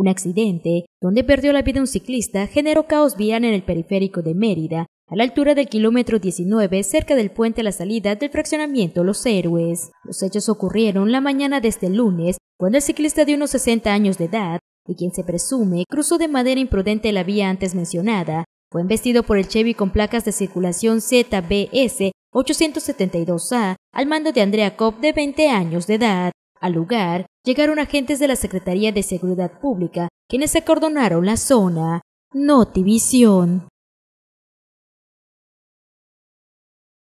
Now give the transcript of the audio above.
Un accidente, donde perdió la vida un ciclista, generó caos vial en el periférico de Mérida, a la altura del kilómetro 19, cerca del puente a la salida del fraccionamiento Los Héroes. Los hechos ocurrieron la mañana de este lunes, cuando el ciclista de unos 60 años de edad, y quien se presume cruzó de manera imprudente la vía antes mencionada, fue embestido por el Chevy con placas de circulación ZBS 872A al mando de Andrea Kopp de 20 años de edad. Al lugar llegaron agentes de la Secretaría de Seguridad Pública, quienes acordonaron la zona. Notivisión.